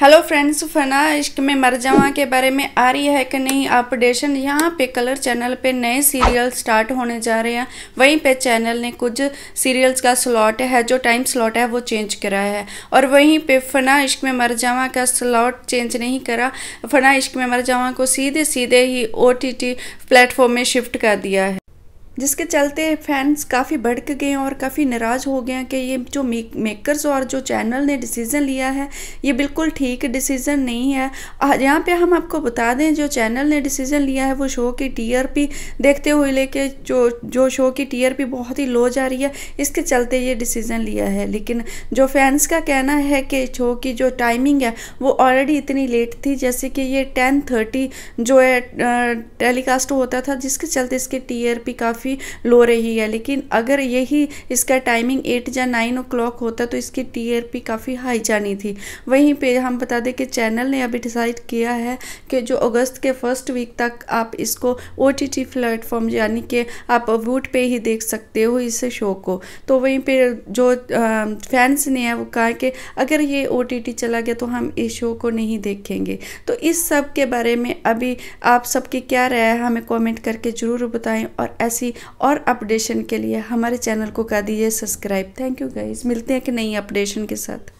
hello friends फना इश्क में मर जावा के बारे में आ रही है कि नहीं अपडेशन यहाँ पे कलर चैनल पे नए सीरियल स्टार्ट होने जा रहे हैं वहीं पे चैनल ने कुछ सीरियल्स का स्लॉट है जो टाइम स्लॉट है वो चेंज कराया है और वहीं पे फना इश्क में मर जावा का स्लॉट चेंज नहीं करा फना इश्क में मर जावा को सीधे सीधे ही ओ टी प्लेटफॉर्म में शिफ्ट कर दिया है जिसके चलते फैंस काफ़ी भड़क गए और काफ़ी नाराज़ हो गए कि ये जो मेकर्स और जो चैनल ने डिसीज़न लिया है ये बिल्कुल ठीक डिसीज़न नहीं है यहाँ पे हम आपको बता दें जो चैनल ने डिसीज़न लिया है वो शो की टीआरपी देखते हुए लेके जो जो शो की टीआरपी बहुत ही लो जा रही है इसके चलते ये डिसीज़न लिया है लेकिन जो फैंस का कहना है कि शो की जो टाइमिंग है वो ऑलरेडी इतनी लेट थी जैसे कि ये टेन थर्टी जो है टेलीकास्ट होता था जिसके चलते इसकी टी काफ़ी काफ़ी लो रही है लेकिन अगर यही इसका टाइमिंग एट या नाइन ओ होता तो इसकी टी काफ़ी हाई जानी थी वहीं पे हम बता दें कि चैनल ने अभी डिसाइड किया है कि जो अगस्त के फर्स्ट वीक तक आप इसको ओ टी टी प्लेटफॉर्म यानी कि आप वूट पे ही देख सकते हो इस शो को तो वहीं पे जो फैंस ने है वो कहा कि अगर ये ओ टी टी चला गया तो हम इस शो को नहीं देखेंगे तो इस सब के बारे में अभी आप सबकी क्या राय है हमें कमेंट करके ज़रूर बताएं और ऐसी और अपडेशन के लिए हमारे चैनल को कर दीजिए सब्सक्राइब थैंक यू गाइज मिलते हैं कि नई अपडेशन के साथ